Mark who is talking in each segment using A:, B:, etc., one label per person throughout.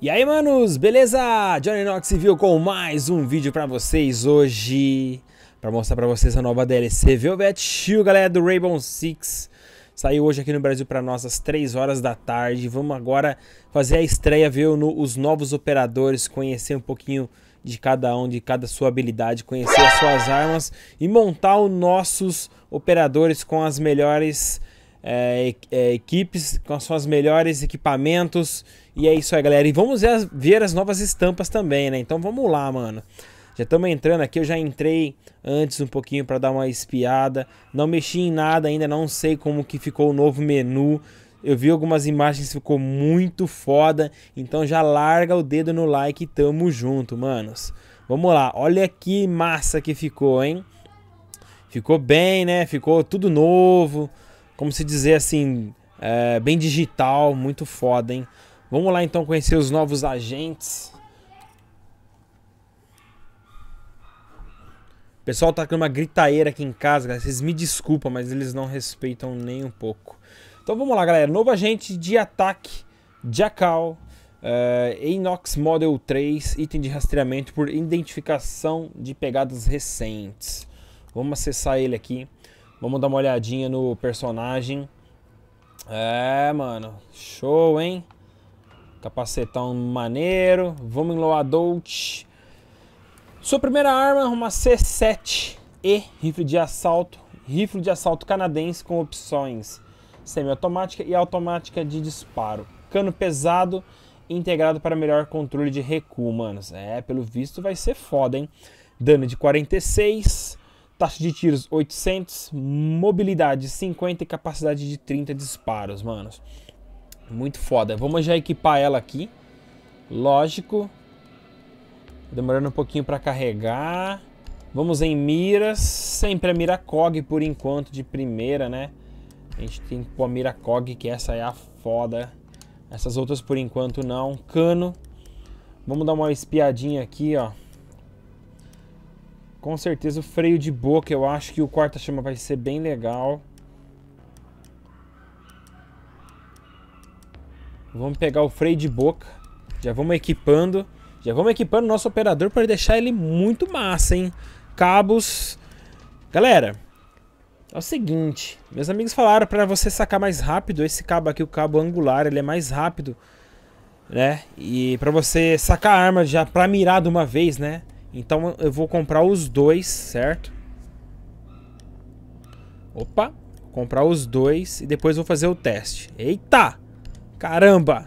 A: E aí, manos, beleza? Johnny Knox viu com mais um vídeo pra vocês hoje Pra mostrar pra vocês a nova DLC Velvet Shield, galera, do Rainbow Six Saiu hoje aqui no Brasil pra nós às 3 horas da tarde Vamos agora fazer a estreia, ver os novos operadores, conhecer um pouquinho de cada um, de cada sua habilidade Conhecer as suas armas e montar os nossos operadores com as melhores é, é, equipes com as suas melhores equipamentos. E é isso aí, galera. E vamos ver as, ver as novas estampas também, né? Então vamos lá, mano. Já estamos entrando aqui, eu já entrei antes um pouquinho para dar uma espiada. Não mexi em nada ainda, não sei como que ficou o novo menu. Eu vi algumas imagens, ficou muito foda. Então já larga o dedo no like e tamo junto, manos. Vamos lá, olha que massa que ficou, hein? Ficou bem, né? Ficou tudo novo como se dizer assim, é, bem digital, muito foda, hein? Vamos lá então conhecer os novos agentes. O pessoal tá com uma gritaeira aqui em casa, galera. Vocês me desculpam, mas eles não respeitam nem um pouco. Então vamos lá, galera. Novo agente de ataque, Jackal, uh, é, Inox Model 3, item de rastreamento por identificação de pegadas recentes. Vamos acessar ele aqui. Vamos dar uma olhadinha no personagem. É, mano. Show, hein? Capacetão maneiro. Vamos em Adult. Sua primeira arma, uma C7E, rifle de assalto. Rifle de assalto canadense com opções semiautomática e automática de disparo. Cano pesado integrado para melhor controle de recuo, manos. É, pelo visto vai ser foda, hein? Dano de 46, Taxa de tiros 800, mobilidade 50 e capacidade de 30 disparos, manos. Muito foda. Vamos já equipar ela aqui. Lógico. Demorando um pouquinho para carregar. Vamos em miras. Sempre a mira COG por enquanto de primeira, né? A gente tem que pôr a mira COG, que essa é a foda. Essas outras por enquanto não. Cano. Vamos dar uma espiadinha aqui, ó. Com certeza o freio de boca, eu acho que o quarta-chama vai ser bem legal. Vamos pegar o freio de boca. Já vamos equipando. Já vamos equipando o nosso operador para deixar ele muito massa, hein? Cabos. Galera, é o seguinte. Meus amigos falaram para você sacar mais rápido. Esse cabo aqui, o cabo angular, ele é mais rápido. Né? E para você sacar a arma já para mirar de uma vez, né? Então eu vou comprar os dois, certo? Opa, vou comprar os dois e depois vou fazer o teste. Eita! Caramba!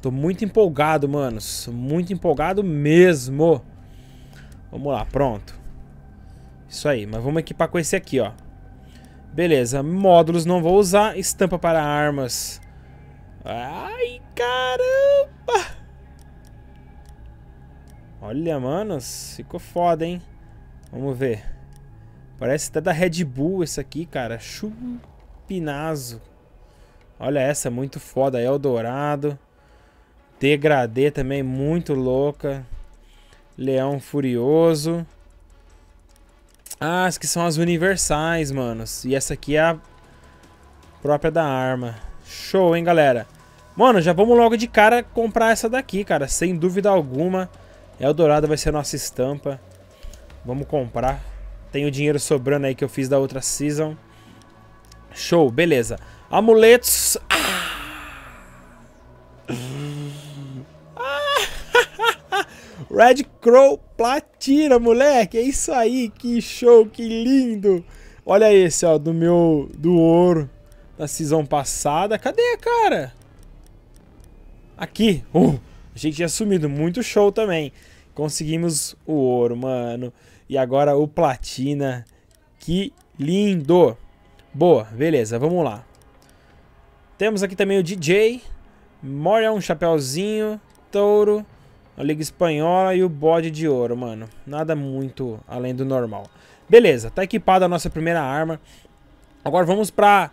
A: Tô muito empolgado, manos. Muito empolgado mesmo. Vamos lá, pronto. Isso aí, mas vamos equipar com esse aqui, ó. Beleza, módulos não vou usar. Estampa para armas. Ai, caramba! Olha, manos, ficou foda, hein? Vamos ver. Parece até da Red Bull esse aqui, cara. Chupinazo. Olha essa, muito foda. Eldorado. É Degradê também, muito louca. Leão Furioso. Ah, as que são as universais, manos. E essa aqui é a própria da arma. Show, hein, galera? Mano, já vamos logo de cara comprar essa daqui, cara. Sem dúvida alguma. Eldorado é vai ser nossa estampa. Vamos comprar. Tem o dinheiro sobrando aí que eu fiz da outra season. Show, beleza. Amuletos. Ah! ah! Red Crow Platina, moleque. É isso aí. Que show, que lindo. Olha esse, ó, do meu... Do ouro da season passada. Cadê, cara? Aqui. Uh! A gente tinha sumido. Muito show também. Conseguimos o ouro, mano. E agora o platina. Que lindo. Boa, beleza, vamos lá. Temos aqui também o DJ. um chapéuzinho Touro, a Liga Espanhola e o bode de ouro, mano. Nada muito além do normal. Beleza, tá equipada a nossa primeira arma. Agora vamos pra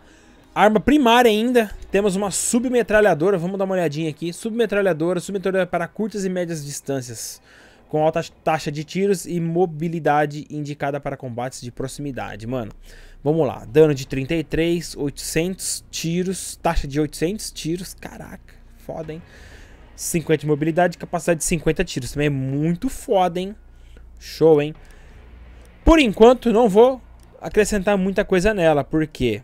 A: Arma primária ainda, temos uma submetralhadora, vamos dar uma olhadinha aqui. Submetralhadora, submetralhadora para curtas e médias distâncias, com alta taxa de tiros e mobilidade indicada para combates de proximidade, mano. Vamos lá, dano de 33, 800 tiros, taxa de 800 tiros, caraca, foda, hein? 50 de mobilidade, capacidade de 50 tiros, também é muito foda, hein? Show, hein? Por enquanto, não vou acrescentar muita coisa nela, porque... quê?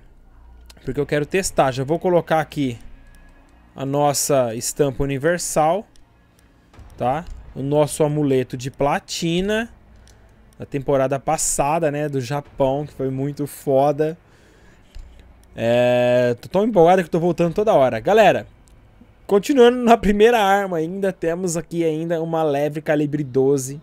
A: Porque eu quero testar. Já vou colocar aqui a nossa estampa universal, tá? O nosso amuleto de platina da temporada passada, né? Do Japão, que foi muito foda. É, tô tão empolgado que tô voltando toda hora. Galera, continuando na primeira arma, ainda temos aqui ainda uma leve calibre 12.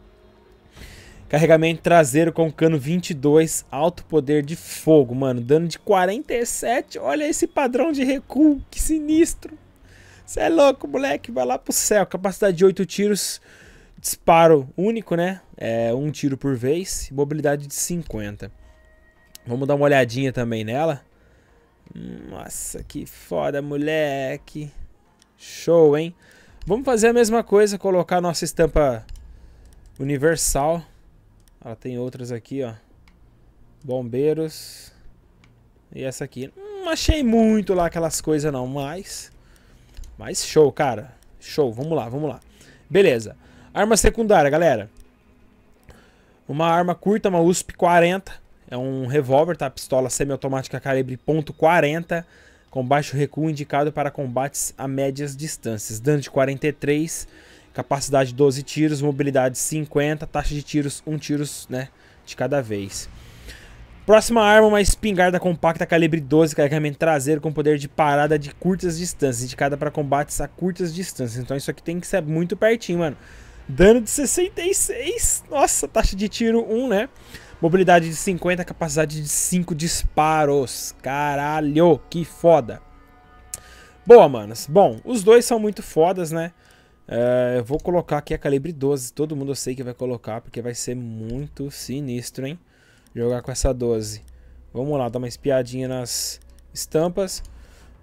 A: Carregamento traseiro com cano 22, alto poder de fogo, mano. Dano de 47, olha esse padrão de recuo, que sinistro. Você é louco, moleque, vai lá pro céu. Capacidade de 8 tiros, disparo único, né? É, um tiro por vez, mobilidade de 50. Vamos dar uma olhadinha também nela. Nossa, que foda, moleque. Show, hein? Vamos fazer a mesma coisa, colocar nossa estampa universal. Ah, tem outras aqui, ó. Bombeiros. E essa aqui. Não achei muito lá aquelas coisas não, mas... Mas show, cara. Show, vamos lá, vamos lá. Beleza. Arma secundária, galera. Uma arma curta, uma USP 40. É um revólver, tá? Pistola semiautomática calibre .40. Com baixo recuo indicado para combates a médias distâncias. Dano de 43 capacidade 12 tiros, mobilidade 50, taxa de tiros 1 um tiros né, de cada vez. Próxima arma, uma espingarda compacta calibre 12, carregamento traseiro com poder de parada de curtas distâncias, indicada para combates a curtas distâncias. Então isso aqui tem que ser muito pertinho, mano. Dano de 66, nossa, taxa de tiro 1, né? Mobilidade de 50, capacidade de 5 disparos. Caralho, que foda. Boa, manos. Bom, os dois são muito fodas, né? É, eu vou colocar aqui a calibre 12. Todo mundo eu sei que vai colocar, porque vai ser muito sinistro, hein? Jogar com essa 12. Vamos lá, dar uma espiadinha nas estampas.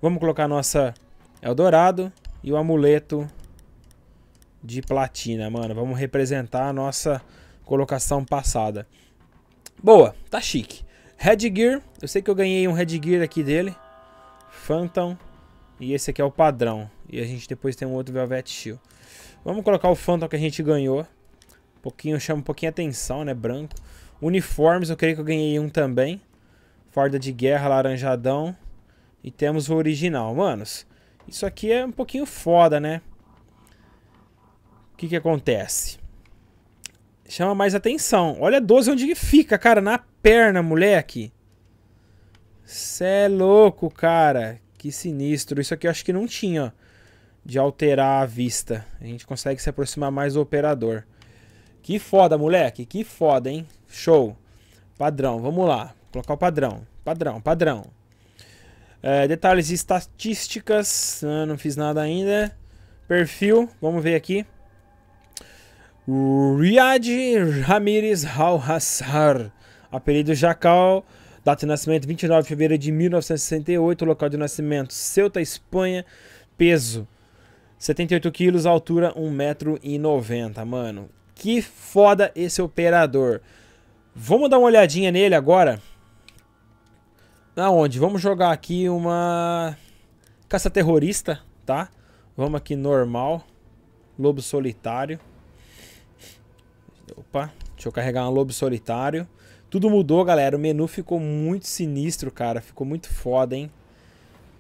A: Vamos colocar a nossa Eldorado e o amuleto de platina, mano. Vamos representar a nossa colocação passada. Boa, tá chique. Red Gear, eu sei que eu ganhei um Red Gear aqui dele. Phantom. E esse aqui é o padrão. E a gente depois tem um outro Velvet Shield. Vamos colocar o Phantom que a gente ganhou. Um pouquinho, chama um pouquinho a atenção, né? Branco. Uniformes, eu creio que eu ganhei um também. Farda de guerra, laranjadão. E temos o original. Manos, isso aqui é um pouquinho foda, né? O que que acontece? Chama mais atenção. Olha a 12 onde fica, cara. Na perna, moleque. Cê é louco, cara. Que sinistro. Isso aqui eu acho que não tinha de alterar a vista. A gente consegue se aproximar mais do operador. Que foda, moleque. Que foda, hein? Show. Padrão, vamos lá. Vou colocar o padrão. Padrão, padrão. É, detalhes e estatísticas. Ah, não fiz nada ainda. Perfil, vamos ver aqui. Riad Ramires Al Hassar. Apelido Jacal Data de nascimento 29 de fevereiro de 1968, local de nascimento Ceuta, Espanha. Peso 78 quilos, altura 1,90m, mano. Que foda esse operador. Vamos dar uma olhadinha nele agora. Aonde? Vamos jogar aqui uma caça terrorista, tá? Vamos aqui normal, lobo solitário. Opa, deixa eu carregar um lobo solitário. Tudo mudou, galera. O menu ficou muito sinistro, cara. Ficou muito foda, hein?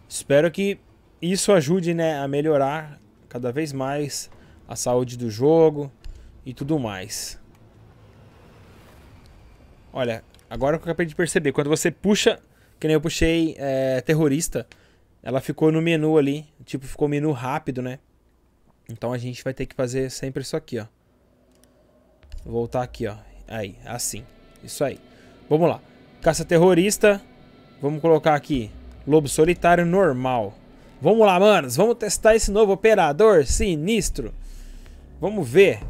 A: Espero que isso ajude, né, a melhorar cada vez mais a saúde do jogo e tudo mais. Olha, agora que eu acabei de perceber, quando você puxa, que nem eu puxei é, terrorista, ela ficou no menu ali, tipo, ficou menu rápido, né? Então a gente vai ter que fazer sempre isso aqui, ó. Voltar aqui, ó. Aí, assim. Isso aí. Vamos lá. Caça terrorista. Vamos colocar aqui. Lobo solitário normal. Vamos lá, manos. Vamos testar esse novo operador sinistro. Vamos ver.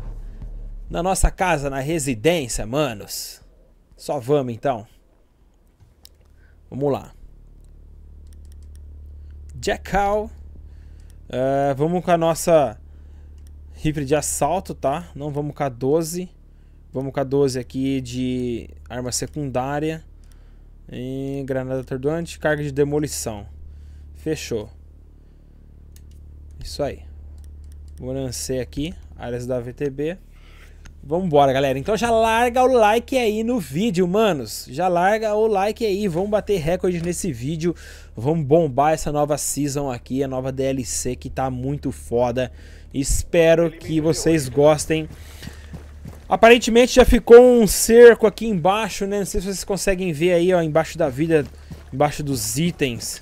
A: Na nossa casa, na residência, manos. Só vamos, então. Vamos lá. Jackal. Uh, eh, vamos com a nossa rifle de assalto, tá? Não vamos com a 12. Vamos com a 12 aqui de arma secundária. E granada atordoante, carga de demolição. Fechou. Isso aí. Vou lançar aqui, áreas da VTB. Vambora, galera. Então já larga o like aí no vídeo, manos. Já larga o like aí. Vamos bater recorde nesse vídeo. Vamos bombar essa nova season aqui, a nova DLC que tá muito foda. Espero que vocês gostem. Aparentemente já ficou um cerco aqui embaixo, né? Não sei se vocês conseguem ver aí, ó, embaixo da vida, embaixo dos itens.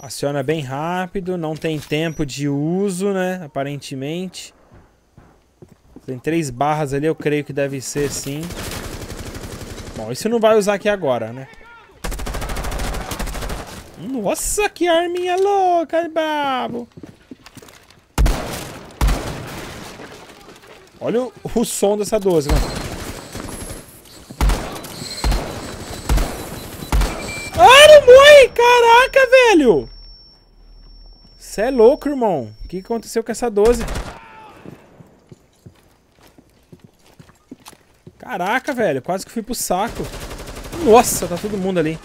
A: Aciona bem rápido, não tem tempo de uso, né? Aparentemente. Tem três barras ali, eu creio que deve ser sim. Bom, isso não vai usar aqui agora, né? Nossa, que arminha louca, babo! Olha o, o som dessa 12, mano. Ah, morre! Caraca, velho! Cê é louco, irmão. O que aconteceu com essa 12? Caraca, velho. Quase que fui pro saco. Nossa, tá todo mundo ali.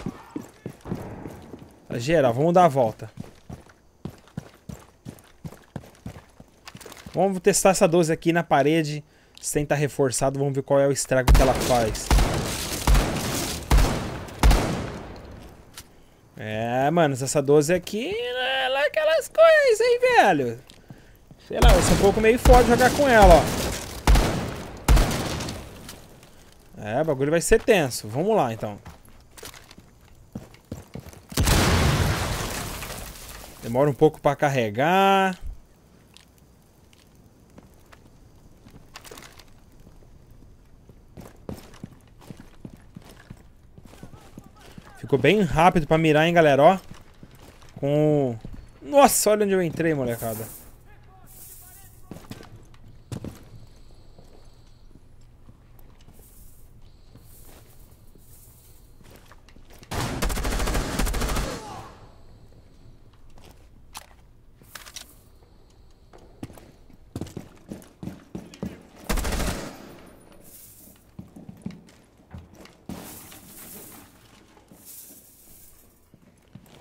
A: Tá geral. Vamos dar a volta. Vamos testar essa 12 aqui na parede, sem estar tá reforçado. Vamos ver qual é o estrago que ela faz. É, mano, essa 12 aqui, né, ela é aquelas coisas, hein, velho? Sei lá, é um pouco meio foda jogar com ela, ó. É, o bagulho vai ser tenso. Vamos lá, então. Demora um pouco pra carregar. Ficou bem rápido pra mirar, hein, galera, ó. Com... Nossa, olha onde eu entrei, molecada.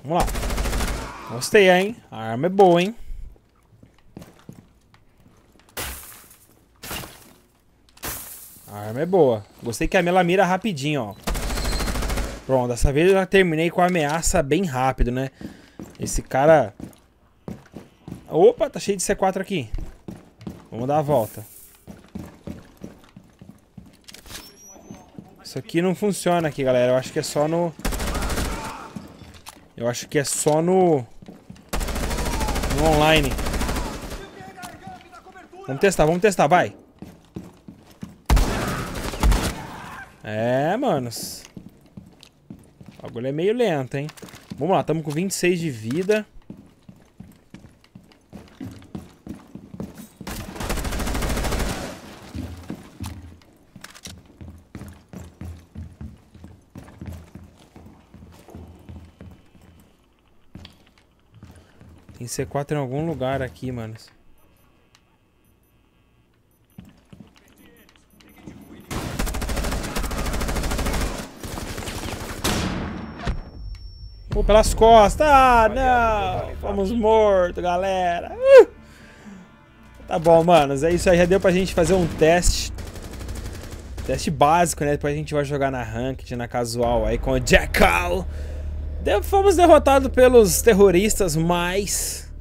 A: Vamos lá. Gostei, hein? A arma é boa, hein? A arma é boa. Gostei que a Mela mira rapidinho, ó. Pronto, dessa vez eu já terminei com a ameaça bem rápido, né? Esse cara... Opa, tá cheio de C4 aqui. Vamos dar a volta. Isso aqui não funciona aqui, galera. Eu acho que é só no... Eu acho que é só no... no online. Vamos testar, vamos testar, vai. É, manos. O bagulho é meio lento, hein? Vamos lá, estamos com 26 de vida. Tem C4 em algum lugar aqui, mano. Pô, pelas costas. Ah, não. Fomos morto, galera. Uh! Tá bom, manos. É isso aí. Já deu pra gente fazer um teste. Teste básico, né? Depois a gente vai jogar na Ranked, na Casual aí com o Jackal. Fomos derrotados pelos terroristas, mas.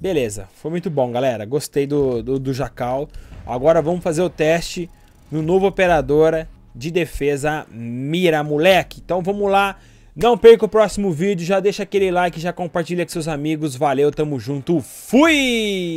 A: Beleza, foi muito bom, galera. Gostei do, do, do Jacal. Agora vamos fazer o teste no novo operadora de defesa Mira, moleque. Então vamos lá. Não perca o próximo vídeo. Já deixa aquele like, já compartilha com seus amigos. Valeu, tamo junto. Fui!